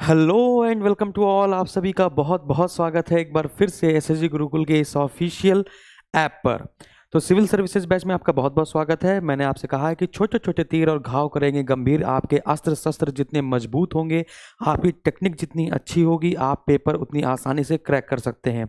hello and welcome to all आप सभी का बहुत बहुत स्वागत है एक बार फिर से एसएसजी गुरुकुल के इस ऑफिशियल ऐप पर तो सिविल सर्विसेज बैच में आपका बहुत बहुत स्वागत है मैंने आपसे कहा है कि छोटे छोटे तीर और घाव करेंगे गंभीर आपके अस्त्र शस्त्र जितने मजबूत होंगे आपकी टेक्निक जितनी अच्छी होगी आप पेपर उतनी आसानी से क्रैक कर सकते हैं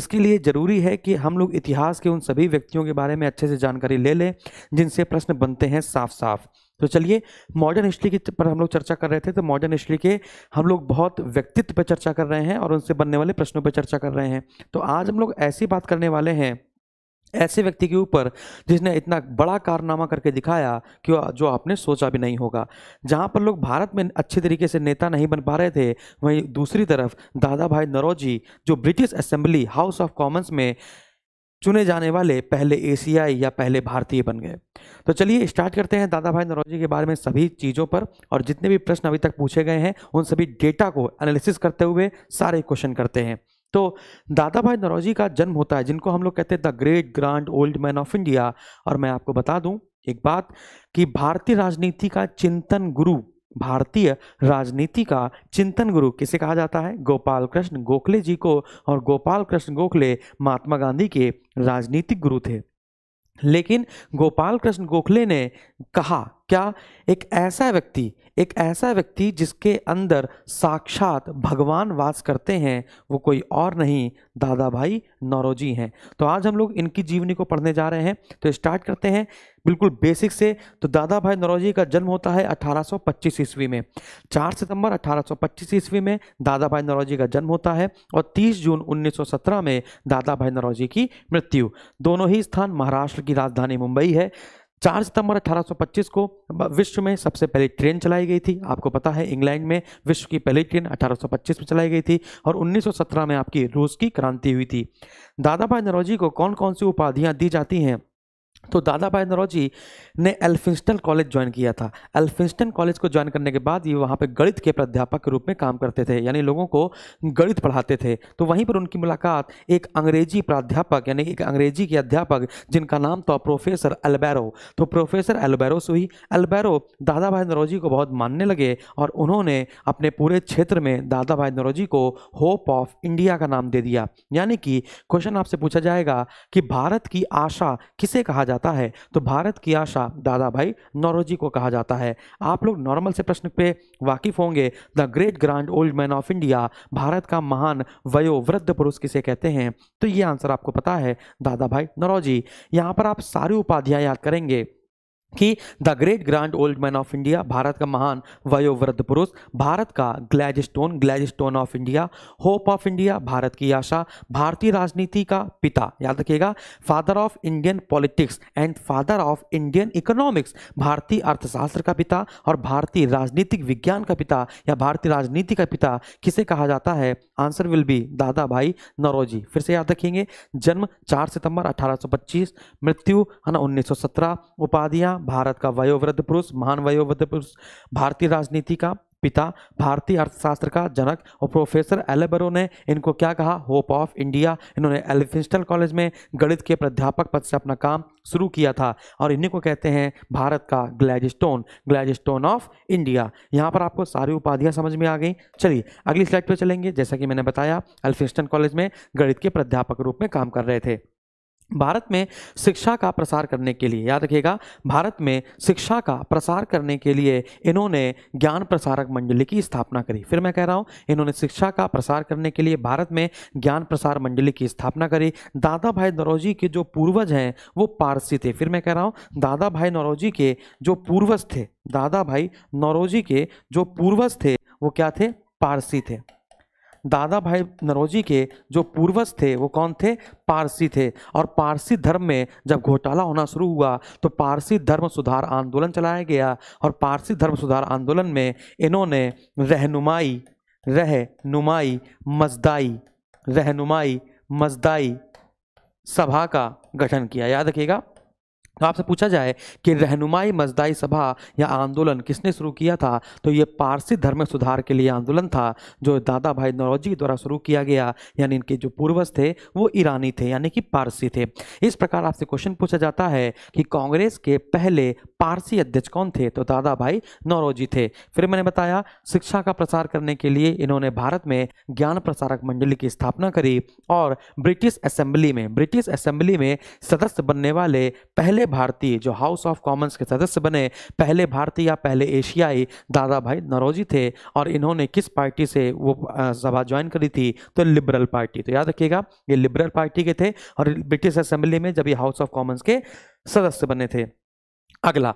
इसके लिए ज़रूरी है कि हम लोग इतिहास के उन सभी व्यक्तियों के बारे में अच्छे से जानकारी ले लें जिनसे प्रश्न बनते हैं साफ साफ तो चलिए मॉडर्न हिस्ट्री की पर हम लोग चर्चा कर रहे थे तो मॉडर्न हिस्ट्री के हम लोग बहुत व्यक्तित्व पर चर्चा कर रहे हैं और उनसे बनने वाले प्रश्नों पर चर्चा कर रहे हैं तो आज हम लोग ऐसी बात करने वाले हैं ऐसे व्यक्ति के ऊपर जिसने इतना बड़ा कारनामा करके दिखाया कि जो आपने सोचा भी नहीं होगा जहाँ पर लोग भारत में अच्छे तरीके से नेता नहीं बन पा रहे थे वहीं दूसरी तरफ दादा भाई नरोजी जो British assembly House of Commons में चुने जाने वाले पहले एशियाई या पहले भारतीय बन गए तो चलिए स्टार्ट करते हैं दादा भाई नरोजी के बारे में सभी चीज़ों पर और जितने भी प्रश्न अभी तक पूछे गए हैं उन सभी डेटा को एनालिसिस करते हुए सारे क्वेश्चन करते हैं तो दादा भाई नरोजी का जन्म होता है जिनको हम लोग कहते हैं the great grand old man of India और मैं आपको बता दूँ एक बात कि भारतीय राजनीति का चिंतन गुरु भारतीय राजनीति का चिंतन गुरु किसे कहा जाता है गोपाल कृष्ण गोखले जी को और गोपाल कृष्ण गोखले महात्मा गांधी के राजनीतिक गुरु थे लेकिन गोपाल कृष्ण गोखले ने कहा क्या एक ऐसा व्यक्ति एक ऐसा व्यक्ति जिसके अंदर साक्षात भगवान वास करते हैं वो कोई और नहीं दादा भाई नौरोजी हैं तो आज हम लोग इनकी जीवनी को पढ़ने जा रहे हैं तो स्टार्ट करते हैं बिल्कुल बेसिक से तो दादा भाई नौरोजी का जन्म होता है 1825 ईस्वी में 4 सितंबर 1825 ईस्वी में दादा भाई नौरोजी का जन्म होता है और 30 जून 1917 में दादा भाई नौरोजी की मृत्यु दोनों ही स्थान महाराष्ट्र की राजधानी मुंबई है चार सितंबर 1825 को विश्व में सबसे पहली ट्रेन चलाई गई थी आपको पता है इंग्लैंड में विश्व की पहली ट्रेन 1825 में चलाई गई थी और 1917 में आपकी रूस की क्रांति हुई थी दादा भाई को कौन कौन सी उपाधियां दी जाती हैं तो दादा भाई नरोजी ने एल्फिंस्टन कॉलेज ज्वाइन किया था एल्फिंस्टन कॉलेज को ज्वाइन करने के बाद ये वहाँ पे गणित के प्राध्यापक के रूप में काम करते थे यानी लोगों को गणित पढ़ाते थे तो वहीं पर उनकी मुलाकात एक अंग्रेजी प्राध्यापक यानी एक अंग्रेजी के अध्यापक जिनका नाम था प्रोफेसर एल्बैरो तो प्रोफेसर एल्बैरो से हुई एल्बैरो दादा भाई नरोजी को बहुत मानने लगे और उन्होंने अपने पूरे क्षेत्र में दादा भाई नरोजी को होप ऑफ इंडिया का नाम दे दिया यानी कि क्वेश्चन आपसे पूछा जाएगा कि भारत की आशा किसे कहा जाता है तो भारत की आशा दादा भाई नौरोजी को कहा जाता है आप लोग नॉर्मल से प्रश्न पे वाकिफ होंगे the great grand old man of India Bharat का महान वयोवृद्ध पुरुष किसे कहते हैं तो ये आंसर आपको पता है दादा भाई नौरोजी यहाँ पर आप सारी उपाधियाँ याद करेंगे कि the great grand old man of India Bharat का महान वयोवृद्ध पुरुष भारत का Gladstone Gladstone of India hope of India Bharat की आशा भारतीय राजनीति का पिता याद रखिएगा father of Indian politics and father of Indian economics भारतीय अर्थशास्त्र का पिता और भारतीय राजनीतिक विज्ञान का पिता या भारतीय राजनीति का पिता किसे कहा जाता है आंसर विल बी दादा भाई नरोजी फिर से याद रखेंगे जन्म चार सितंबर अठारह मृत्यु है ना 1917 उपाधियां भारत का वयोवृद्ध पुरुष महान वयोवृद्ध पुरुष भारतीय राजनीति का पिता भारतीय अर्थशास्त्र का जनक और प्रोफेसर एलेबरो ने इनको क्या कहा होप ऑफ इंडिया इन्होंने एलिफिस्टल कॉलेज में गणित के प्राध्यापक पद से अपना काम शुरू किया था और इन्हीं को कहते हैं भारत का ग्लैडस्टोन ग्लैडस्टोन ऑफ इंडिया यहाँ पर आपको सारी उपाधियाँ समझ में आ गई चलिए अगली स्लाइड पर चलेंगे जैसा कि मैंने बताया एलिफिंस्टन कॉलेज में गणित के प्राध्यापक रूप में काम कर रहे थे भारत में शिक्षा का प्रसार करने के लिए याद रखिएगा भारत में शिक्षा का प्रसार करने के लिए इन्होंने ज्ञान प्रसारक मंडली की स्थापना करी फिर मैं कह रहा हूँ इन्होंने शिक्षा का प्रसार करने के लिए भारत में ज्ञान प्रसार मंडली की स्थापना करी दादा भाई नौरोजी के जो पूर्वज हैं वो पारसी थे फिर मैं कह रहा हूँ दादा भाई नौरोजी के जो पूर्वज थे दादा भाई नौरोजी के जो पूर्वज थे वो क्या थे पारसी थे दादा भाई नरोजी के जो पूर्वज थे वो कौन थे पारसी थे और पारसी धर्म में जब घोटाला होना शुरू हुआ तो पारसी धर्म सुधार आंदोलन चलाया गया और पारसी धर्म सुधार आंदोलन में इन्होंने रहनुमाई रहनुमाई मजदाई रहनुमाई मजदाई सभा का गठन किया याद रखिएगा तो आपसे पूछा जाए कि रहनुमाई मजदाई सभा या आंदोलन किसने शुरू किया था तो ये पारसी धर्म सुधार के लिए आंदोलन था जो दादा भाई नौरोजी द्वारा शुरू किया गया यानी इनके जो पूर्वज थे वो ईरानी थे यानी कि पारसी थे इस प्रकार आपसे क्वेश्चन पूछा जाता है कि कांग्रेस के पहले पारसी अध्यक्ष कौन थे तो दादा भाई नौरोजी थे फिर मैंने बताया शिक्षा का प्रसार करने के लिए इन्होंने भारत में ज्ञान प्रसारक मंडली की स्थापना करी और ब्रिटिश असेंबली में ब्रिटिश असेंबली में सदस्य बनने वाले पहले भारतीय जो हाउस ऑफ कॉमन्स के सदस्य बने पहले भारतीय या पहले एशियाई दादा भाई नरोजी थे और इन्होंने किस पार्टी से वो सभा ज्वाइन करी थी तो लिबरल पार्टी तो याद रखिएगा ये लिबरल पार्टी के थे और ब्रिटिश असेंबली में जब ये हाउस ऑफ कॉमन्स के सदस्य बने थे अगला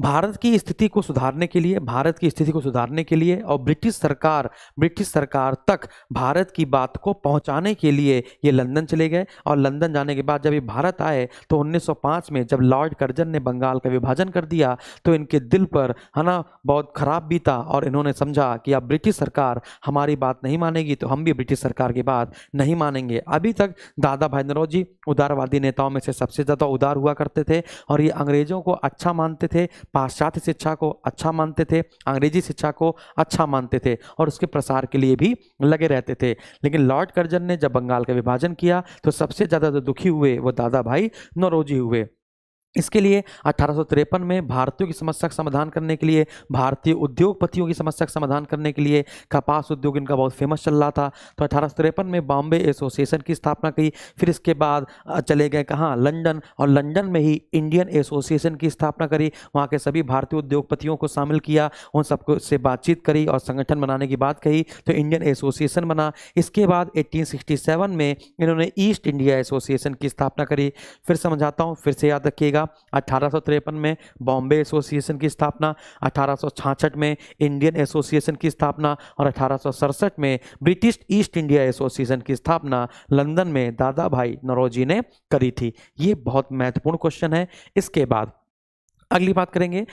भारत की स्थिति को सुधारने के लिए भारत की स्थिति को सुधारने के लिए और ब्रिटिश सरकार ब्रिटिश सरकार तक भारत की बात को पहुंचाने के लिए ये लंदन चले गए और लंदन जाने के बाद जब ये भारत आए तो 1905 में जब लॉर्ड कर्जन ने बंगाल का विभाजन कर दिया तो इनके दिल पर है ना बहुत ख़राब बीता और इन्होंने समझा कि अब ब्रिटिश सरकार हमारी बात नहीं मानेगी तो हम भी ब्रिटिश सरकार की बात नहीं मानेंगे अभी तक दादा भाई नरोजी उदारवादी नेताओं में से सबसे ज़्यादा उदार हुआ करते थे और ये अंग्रेज़ों को अच्छा अच्छा मानते थे पाश्चात्य शिक्षा को अच्छा मानते थे अंग्रेजी शिक्षा को अच्छा मानते थे और उसके प्रसार के लिए भी लगे रहते थे लेकिन लॉर्ड कर्जन ने जब बंगाल का विभाजन किया तो सबसे ज़्यादा जो दुखी हुए वो दादा भाई नौरोजी हुए इसके लिए अठारह में भारतीयों की समस्या का समाधान करने के लिए भारतीय उद्योगपतियों की समस्या का समाधान करने के लिए कपास उद्योग इनका बहुत फेमस चल रहा था तो अठारह में बॉम्बे एसोसिएशन की स्थापना की फिर इसके बाद चले गए कहाँ लंदन और लंदन में ही इंडियन एसोसिएशन की स्थापना करी वहाँ के सभी भारतीय उद्योगपतियों को शामिल किया उन सबको से बातचीत करी और संगठन बनाने की बात कही तो इंडियन एसोसिएशन बना इसके बाद एट्टीन में इन्होंने ईस्ट इंडिया एसोसिएशन की स्थापना करी फिर समझाता हूँ फिर से याद रखिएगा अठारह में बॉम्बे एसोसिएशन की स्थापना अठारह में इंडियन एसोसिएशन की स्थापना और अठारह में ब्रिटिश ईस्ट इंडिया एसोसिएशन की स्थापना लंदन में दादा भाई नरोजी ने करी थी ये बहुत महत्वपूर्ण क्वेश्चन है इसके बाद अगली बात करेंगे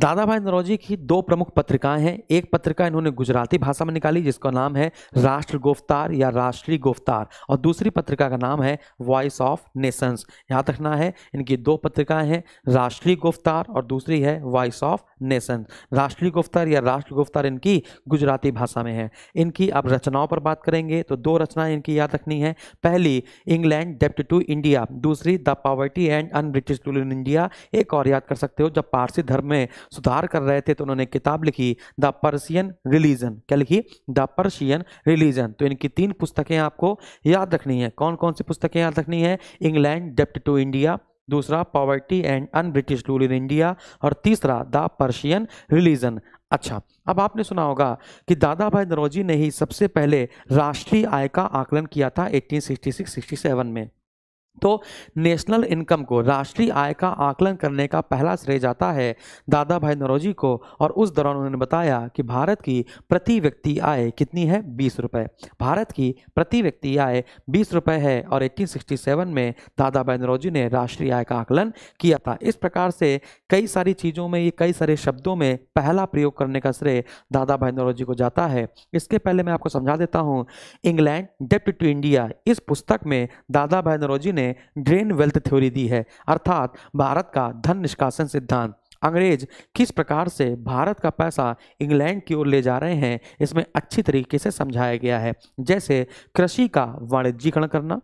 दादा भाई नरोजी की दो प्रमुख पत्रिकाएं हैं एक पत्रिका इन्होंने गुजराती भाषा में निकाली जिसका नाम है राष्ट्र गोफ्तार या राष्ट्रीय गोफ्तार और दूसरी पत्रिका का नाम है वॉइस ऑफ नेशंस याद रखना है इनकी दो पत्रिकाएं हैं राष्ट्रीय गोफ्तार और दूसरी है वॉइस ऑफ नेशंस राष्ट्रीय गुफ्तार या राष्ट्र गुफ्तार इनकी गुजराती भाषा में है इनकी अब रचनाओं पर बात करेंगे तो दो रचनाएँ इनकी याद रखनी है पहली इंग्लैंड डेप्ट टू इंडिया दूसरी the poverty and unBritish tool in India एक और याद कर सकते सकते हो जब पारसी धर्म में सुधार कर रहे थे तो उन्होंने किताब लिखी द पर्सियन रिलीजन क्या लिखी द पर्शियन रिलीजन तो इनकी तीन पुस्तकें आपको याद रखनी है कौन कौन सी पुस्तकें याद रखनी है इंग्लैंड डेप्ट टू इंडिया दूसरा poverty and unBritish rule in India और तीसरा द पर्शियन रिलीजन अच्छा अब आपने सुना होगा कि दादा भाई नरोजी ने ही सबसे पहले राष्ट्रीय आय का आकलन किया था 1866-67 में तो नेशनल इनकम को राष्ट्रीय आय का आकलन करने का पहला श्रेय जाता है दादा भाई नरोजी को और उस दौरान उन्होंने बताया कि भारत की प्रति व्यक्ति आय कितनी है बीस रुपये भारत की प्रति व्यक्ति आय बीस रुपये है और 1867 में दादा भाई नरोजी ने राष्ट्रीय आय का आकलन किया था इस प्रकार से कई सारी चीज़ों में ये कई सारे शब्दों में पहला प्रयोग करने का श्रेय दादा भाई नरोजी को जाता है इसके पहले मैं आपको समझा देता हूँ इंग्लैंड डेप्ट टू इंडिया इस पुस्तक में दादा भाई नरोजी ने ने ड्रेन वेल्थ थ्योरी दी है अर्थात भारत का धन निष्कासन सिद्धांत अंग्रेज किस प्रकार से भारत का पैसा इंग्लैंड की ओर ले जा रहे हैं इसमें अच्छी तरीके से समझाया गया है जैसे कृषि का वाणिज्यीकरण करना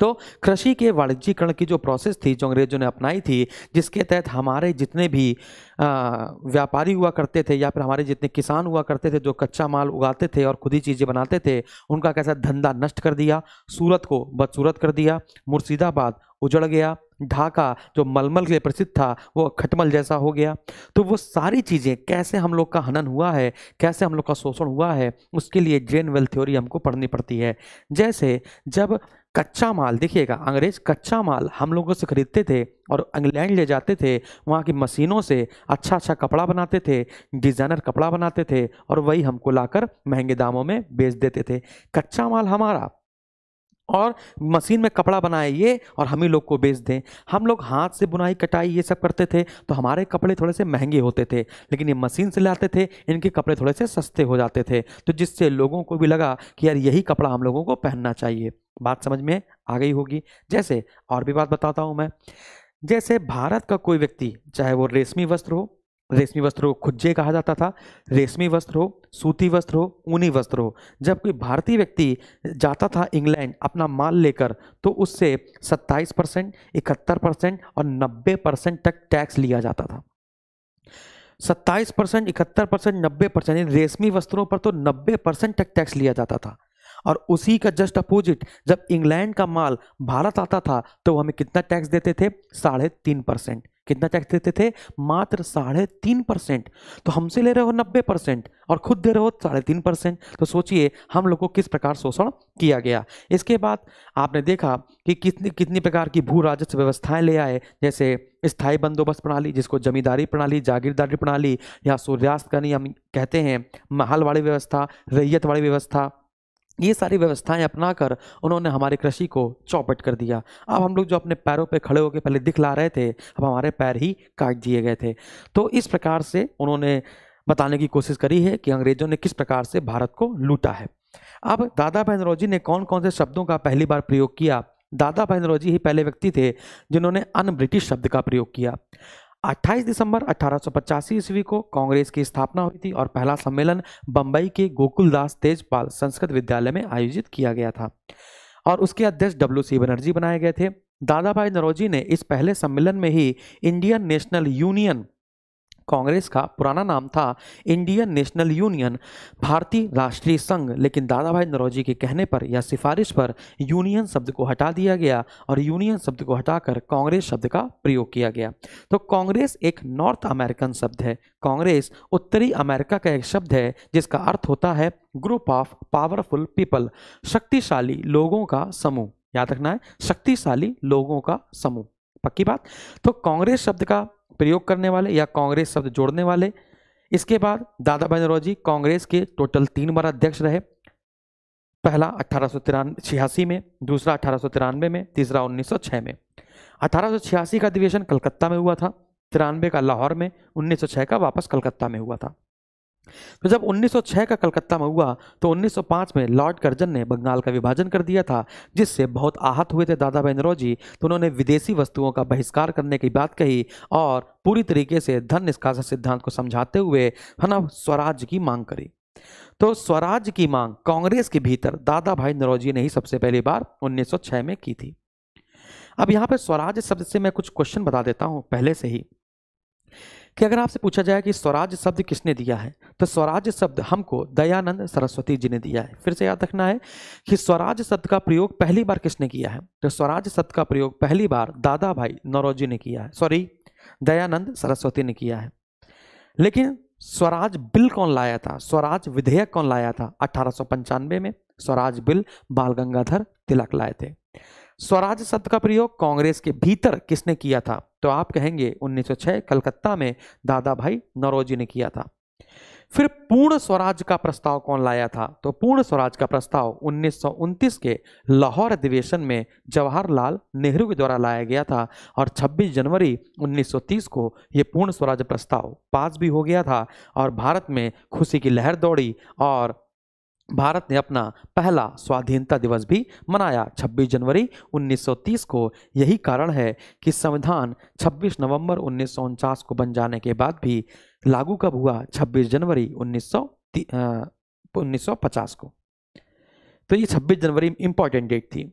तो कृषि के वाणिज्यकरण की जो प्रोसेस थी जो अंग्रेजों ने अपनाई थी जिसके तहत हमारे जितने भी व्यापारी हुआ करते थे या फिर हमारे जितने किसान हुआ करते थे जो कच्चा माल उगाते थे और खुद ही चीज़ें बनाते थे उनका कैसा धंधा नष्ट कर दिया सूरत को बदसूरत कर दिया मुर्शिदाबाद उजड़ गया ढाका जो मलमल के लिए प्रसिद्ध था वो खटमल जैसा हो गया तो वो सारी चीज़ें कैसे हम लोग का हनन हुआ है कैसे हम लोग का शोषण हुआ है उसके लिए जेन वेल थ्योरी हमको पढ़नी पड़ती है जैसे जब कच्चा माल देखिएगा अंग्रेज कच्चा माल हम लोगों से खरीदते थे और इंग्लैंड ले जाते थे वहाँ की मशीनों से अच्छा अच्छा कपड़ा बनाते थे डिज़ाइनर कपड़ा बनाते थे और वही हमको लाकर महंगे दामों में बेच देते थे कच्चा माल हमारा और मशीन में कपड़ा बनाए ये और हम ही लोग को बेच दें हम लोग हाथ से बुनाई कटाई ये सब करते थे तो हमारे कपड़े थोड़े से महंगे होते थे लेकिन ये मशीन से लाते थे इनके कपड़े थोड़े से सस्ते हो जाते थे तो जिससे लोगों को भी लगा कि यार यही कपड़ा हम लोगों को पहनना चाहिए बात समझ में आ गई होगी जैसे और भी बात बताता हूँ मैं जैसे भारत का कोई व्यक्ति चाहे वो रेशमी वस्त्र हो रेशमी वस्त्र को खुज्जे कहा जाता था रेशमी वस्त्र हो सूती वस्त्र हो ऊनी वस्त्र हो जब कोई भारतीय व्यक्ति जाता था इंग्लैंड अपना माल लेकर तो उससे 27 परसेंट इकहत्तर परसेंट और 90 परसेंट तक टैक्स लिया जाता था 27 परसेंट इकहत्तर परसेंट नब्बे परसेंट रेशमी वस्त्रों पर तो 90 परसेंट तक टैक्स लिया जाता था और उसी का जस्ट अपोजिट जब इंग्लैंड का माल भारत आता था तो हमें कितना टैक्स देते थे साढ़े तीन परसेंट कितना टैक्स देते थे मात्र साढ़े तीन परसेंट तो हमसे ले रहे हो नब्बे परसेंट और खुद दे रहे हो साढ़े तीन परसेंट तो सोचिए हम लोग को किस प्रकार शोषण किया गया इसके बाद आपने देखा कि कितनी कितनी प्रकार की भू राजस्व व्यवस्थाएं ले आए जैसे स्थायी बंदोबस्त प्रणाली जिसको जमींदारी प्रणाली जागीरदारी प्रणाली या सूर्यास्त का नियम कहते हैं महल वाली व्यवस्था रैयत वाली व्यवस्था ये सारी व्यवस्थाएं अपनाकर उन्होंने हमारे कृषि को चौपट कर दिया अब हम लोग जो अपने पैरों पे खड़े होकर पहले दिखला रहे थे अब हमारे पैर ही काट दिए गए थे तो इस प्रकार से उन्होंने बताने की कोशिश करी है कि अंग्रेजों ने किस प्रकार से भारत को लूटा है अब दादा बहनरोजी ने कौन कौन से शब्दों का पहली बार प्रयोग किया दादा बहनरोजी ही पहले व्यक्ति थे जिन्होंने अन ब्रिटिश शब्द का प्रयोग किया 28 दिसंबर अठारह ईस्वी को कांग्रेस की स्थापना हुई थी और पहला सम्मेलन बंबई के गोकुलदास तेजपाल संस्कृत विद्यालय में आयोजित किया गया था और उसके अध्यक्ष डब्ल्यू सी बनर्जी बनाए गए थे दादा भाई नरोजी ने इस पहले सम्मेलन में ही इंडियन नेशनल यूनियन कांग्रेस का पुराना नाम था इंडियन नेशनल यूनियन भारतीय राष्ट्रीय संघ लेकिन दादा भाई नरोजी के कहने पर या सिफारिश पर यूनियन शब्द को हटा दिया गया और यूनियन शब्द को हटाकर कांग्रेस शब्द का प्रयोग किया गया तो कांग्रेस एक नॉर्थ अमेरिकन शब्द है कांग्रेस उत्तरी अमेरिका का एक शब्द है जिसका अर्थ होता है ग्रुप ऑफ पावरफुल पीपल शक्तिशाली लोगों का समूह याद रखना है शक्तिशाली लोगों का समूह पक्की बात तो कांग्रेस शब्द का प्रयोग करने वाले या कांग्रेस शब्द जोड़ने वाले इसके बाद दादा भाई कांग्रेस के टोटल तीन बार अध्यक्ष रहे पहला अठारह छियासी में दूसरा अठारह तिरानवे में तीसरा उन्नीस में अठारह छियासी का अधिवेशन कलकत्ता में हुआ था तिरानवे का लाहौर में 1906 का वापस कलकत्ता में हुआ था तो जब 1906 का कलकत्ता में हुआ तो 1905 में लॉर्ड कर्जन ने बंगाल का विभाजन कर दिया था जिससे बहुत आहत हुए थे दादा बेनरोजी तो उन्होंने विदेशी वस्तुओं का बहिष्कार करने की बात कही और पूरी तरीके से धन निष्कासन सिद्धांत को समझाते हुए हना स्वराज की मांग करी तो स्वराज की मांग कांग्रेस के भीतर दादा भाई नरोजी ने ही सबसे पहली बार 1906 में की थी अब यहां पर स्वराज शब्द से मैं कुछ क्वेश्चन बता देता हूं पहले से ही कि अगर आपसे पूछा जाए कि स्वराज शब्द किसने दिया है तो स्वराज शब्द हमको दयानंद सरस्वती जी ने दिया है फिर से याद रखना है कि स्वराज शब्द का प्रयोग पहली बार किसने किया है तो स्वराज शब्द का प्रयोग पहली बार दादा भाई नौरोजी ने किया है सॉरी दयानंद सरस्वती ने किया है लेकिन स्वराज बिल कौन लाया था स्वराज विधेयक कौन लाया था अठारह में स्वराज बिल बाल गंगाधर तिलक लाए थे स्वराज शब्द का प्रयोग कांग्रेस के भीतर किसने किया था तो आप कहेंगे 1906 कलकत्ता में दादा भाई नरोजी ने किया था फिर पूर्ण स्वराज का प्रस्ताव कौन लाया था तो पूर्ण स्वराज का प्रस्ताव उन्नीस के लाहौर अधिवेशन में जवाहरलाल नेहरू के द्वारा लाया गया था और 26 जनवरी 1930 को यह पूर्ण स्वराज प्रस्ताव पास भी हो गया था और भारत में खुशी की लहर दौड़ी और भारत ने अपना पहला स्वाधीनता दिवस भी मनाया 26 जनवरी 1930 को यही कारण है कि संविधान 26 नवंबर उन्नीस को बन जाने के बाद भी लागू कब हुआ 26 जनवरी उन्नीस सौ को तो ये 26 जनवरी इंपॉर्टेंट डेट थी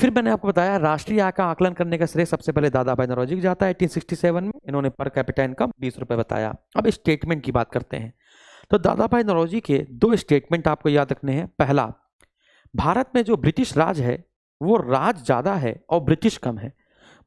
फिर मैंने आपको बताया राष्ट्रीय आय का आकलन करने का श्रेय सबसे पहले दादा भाई नौरोजी जाता है एटीन में इन्होंने पर कैपिटा इनकम बीस रुपये बताया अब स्टेटमेंट की बात करते हैं तो दादा भाई नौरोजी के दो स्टेटमेंट आपको याद रखने हैं पहला भारत में जो ब्रिटिश राज है वो राज ज़्यादा है और ब्रिटिश कम है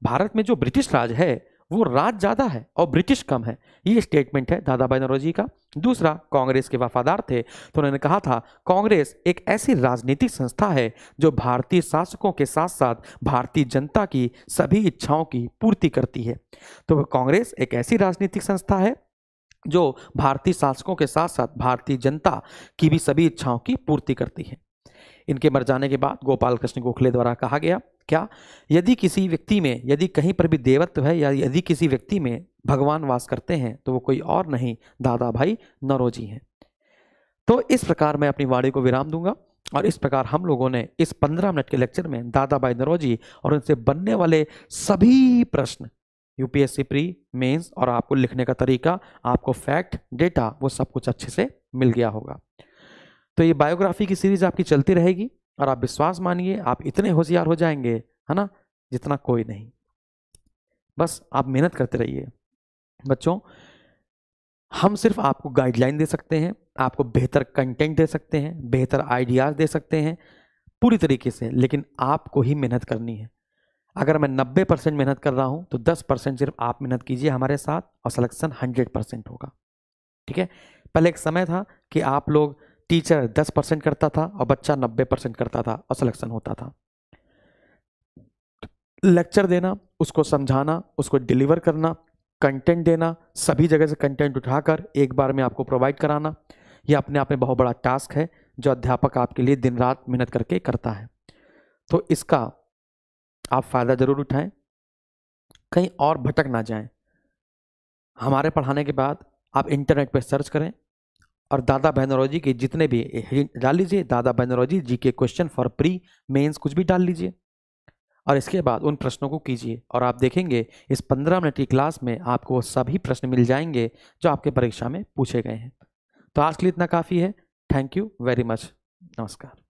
भारत में जो ब्रिटिश राज है वो राज ज़्यादा है और ब्रिटिश कम है ये स्टेटमेंट है दादा भाई नौरोजी का दूसरा कांग्रेस के वफादार थे तो उन्होंने कहा था कांग्रेस एक ऐसी राजनीतिक संस्था है जो भारतीय शासकों के साथ साथ भारतीय जनता की सभी इच्छाओं की पूर्ति करती है तो कांग्रेस एक ऐसी राजनीतिक संस्था है जो भारतीय शासकों के साथ साथ भारतीय जनता की भी सभी इच्छाओं की पूर्ति करती है इनके मर जाने के बाद गोपाल कृष्ण गोखले द्वारा कहा गया क्या यदि किसी व्यक्ति में यदि कहीं पर भी देवत्व है या यदि किसी व्यक्ति में भगवान वास करते हैं तो वो कोई और नहीं दादा भाई नरोजी हैं तो इस प्रकार मैं अपनी वाणी को विराम दूंगा और इस प्रकार हम लोगों ने इस पंद्रह मिनट के लेक्चर में दादा भाई नरोजी और उनसे बनने वाले सभी प्रश्न यूपीएससी प्री मेंस और आपको लिखने का तरीका आपको फैक्ट डेटा वो सब कुछ अच्छे से मिल गया होगा तो ये बायोग्राफी की सीरीज आपकी चलती रहेगी और आप विश्वास मानिए आप इतने होशियार हो जाएंगे है ना जितना कोई नहीं बस आप मेहनत करते रहिए बच्चों हम सिर्फ आपको गाइडलाइन दे सकते हैं आपको बेहतर कंटेंट दे सकते हैं बेहतर आइडियाज़ दे सकते हैं पूरी तरीके से लेकिन आपको ही मेहनत करनी है अगर मैं 90 परसेंट मेहनत कर रहा हूँ तो 10 परसेंट सिर्फ आप मेहनत कीजिए हमारे साथ और सिलेक्शन 100 परसेंट होगा ठीक है पहले एक समय था कि आप लोग टीचर 10 परसेंट करता था और बच्चा 90 परसेंट करता था और सिलेक्शन होता था लेक्चर देना उसको समझाना उसको डिलीवर करना कंटेंट देना सभी जगह से कंटेंट उठाकर एक बार में आपको प्रोवाइड कराना यह अपने आप में बहुत बड़ा टास्क है जो अध्यापक आपके लिए दिन रात मेहनत करके करता है तो इसका आप फ़ायदा ज़रूर उठाएं कहीं और भटक ना जाएं हमारे पढ़ाने के बाद आप इंटरनेट पर सर्च करें और दादा बैनोलॉजी के जितने भी डाल लीजिए दादा बैनोलॉजी जी के क्वेश्चन फॉर प्री मेंस कुछ भी डाल लीजिए और इसके बाद उन प्रश्नों को कीजिए और आप देखेंगे इस पंद्रह मिनट की क्लास में आपको वो सभी प्रश्न मिल जाएंगे जो आपके परीक्षा में पूछे गए हैं तो आज के लिए इतना काफ़ी है थैंक यू वेरी मच नमस्कार